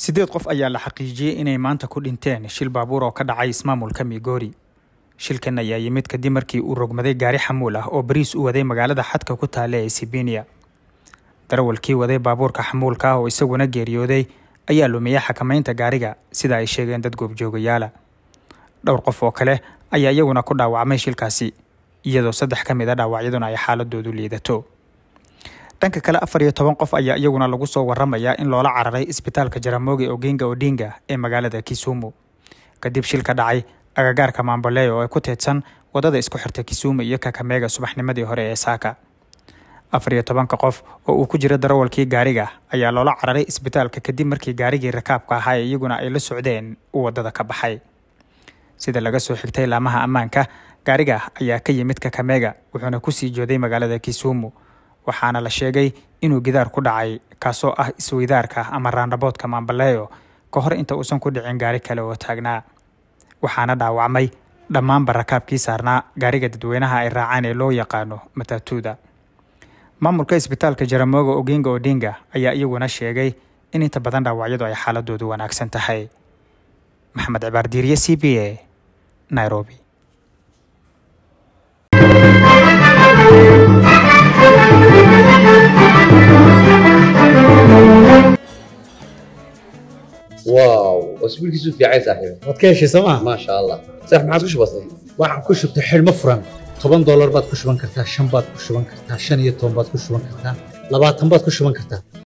sideed qof ayaa la xaqiijiyey inay maanta ku dhinteen shil baabuur oo ka dhacay ismaamulka migoori shilkan ayaa yimid kadib markii uu rogmaday gaari xamuul ah oo bariis u waday magaalada xadka ku taale ee sibinia darawalkii waday baabuurka xamuulka ah oo isaguna geeriyooday ayaa lumiyay xakamaynta gaariga sida ay sheegeen dad goobjoogayaala dhowr qof oo kale ayaa iyaguna ku dhaawacmay shilkaasi iyadoo saddex ka mid a ah dhaawacyaduna ay xaaladoodu liidato dhanka kale afar iyo toban qof ayaa iyaguna lagu soo waramayaa in loola cararay isbitaalka jaramogi oginga odinga ee magaalada kisumu kadib shil ka dhacay agagaarka maamboleyo oo ku teedsan wadada isku xirta kisumu iyo kakameega subaxnimadii hore ee saaka afar iyo tobanka qof oo uu ku jira darawalkii gaariga ayaa loola cararay isbitaalka kadib markii gaarigii rakaabka ahaa ee iyaguna ay la socdeen u wadada ka baxay sida laga soo xigtay laamaha ammaanka gaariga ayaa ka yimid kakameega wuxuuna kusii jooday magaalada kisumu waxaana la sheegay inuu gidaar ku dhacay kaasoo ah isweydaarka ama raandhaboodka maambaleeyo ka hor inta uusan ku dhicin gaari kale oo taagnaa waxaana dhaawacmay dhammaanba rakaabkii saarnaa gaariga dadweynaha ay raacaan ee loo yaqaano mataatuuda maamulka isbitaalka jaramoga oginga odinga ayaa iyaguna sheegay in inta badan dhaawacyadu ay xaaladoodu wanaagsan tahay maxamed cibaar c b a nairobi واو wasbuulkiisu fiicay saaxiibe waad ka heshay soo maa maasha allah saax maxaad ku shubatay waxaan ku shubtay xidhmo furan toban doolar baad ku shuban kartaa shan baad ku shuban kartaa shan iyo toban baad ku shuban kartaa labaatan baad ku shuban kartaa